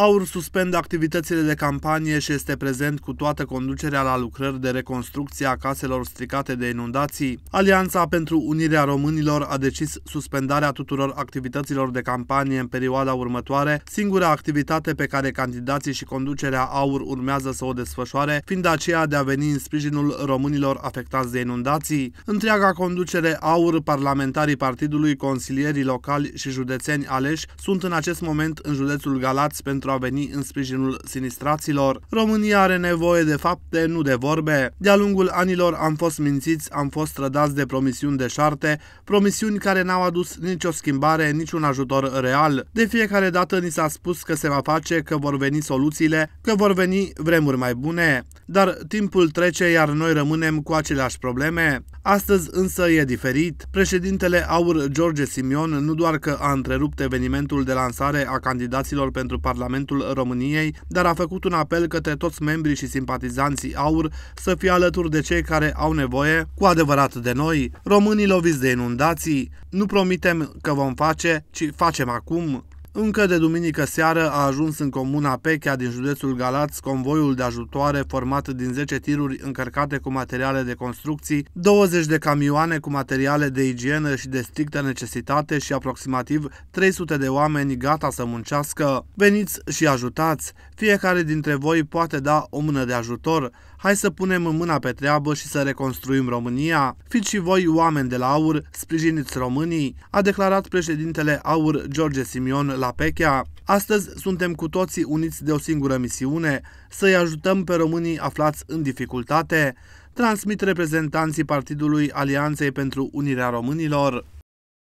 AUR suspendă activitățile de campanie și este prezent cu toată conducerea la lucrări de reconstrucție a caselor stricate de inundații. Alianța pentru Unirea Românilor a decis suspendarea tuturor activităților de campanie în perioada următoare, singura activitate pe care candidații și conducerea AUR urmează să o desfășoare, fiind aceea de a veni în sprijinul românilor afectați de inundații. Întreaga conducere AUR, parlamentarii partidului, consilierii locali și județeni aleși sunt în acest moment în județul Galați pentru pentru a veni în sprijinul sinistraților. România are nevoie de fapte, nu de vorbe. De-a lungul anilor am fost mințiți, am fost trădați de promisiuni deșarte, promisiuni care n-au adus nicio schimbare, niciun ajutor real. De fiecare dată ni s-a spus că se va face, că vor veni soluțiile, că vor veni vremuri mai bune. Dar timpul trece, iar noi rămânem cu aceleași probleme. Astăzi însă e diferit. Președintele Aur George Simion nu doar că a întrerupt evenimentul de lansare a candidaților pentru Parlament Parlamentul României, dar a făcut un apel către toți membrii și simpatizanții AUR să fie alături de cei care au nevoie cu adevărat de noi, românii loviți de inundații. Nu promitem că vom face, ci facem acum. Încă de duminică seară a ajuns în comuna Pechea din județul Galați convoiul de ajutoare format din 10 tiruri încărcate cu materiale de construcții, 20 de camioane cu materiale de igienă și de strictă necesitate și aproximativ 300 de oameni gata să muncească. Veniți și ajutați! Fiecare dintre voi poate da o mână de ajutor. Hai să punem mâna pe treabă și să reconstruim România. Fiți și voi oameni de la AUR, sprijiniți românii, a declarat președintele AUR George Simion la la Pechea. Astăzi suntem cu toții uniți de o singură misiune, să-i ajutăm pe românii aflați în dificultate, transmit reprezentanții Partidului Alianței pentru Unirea Românilor.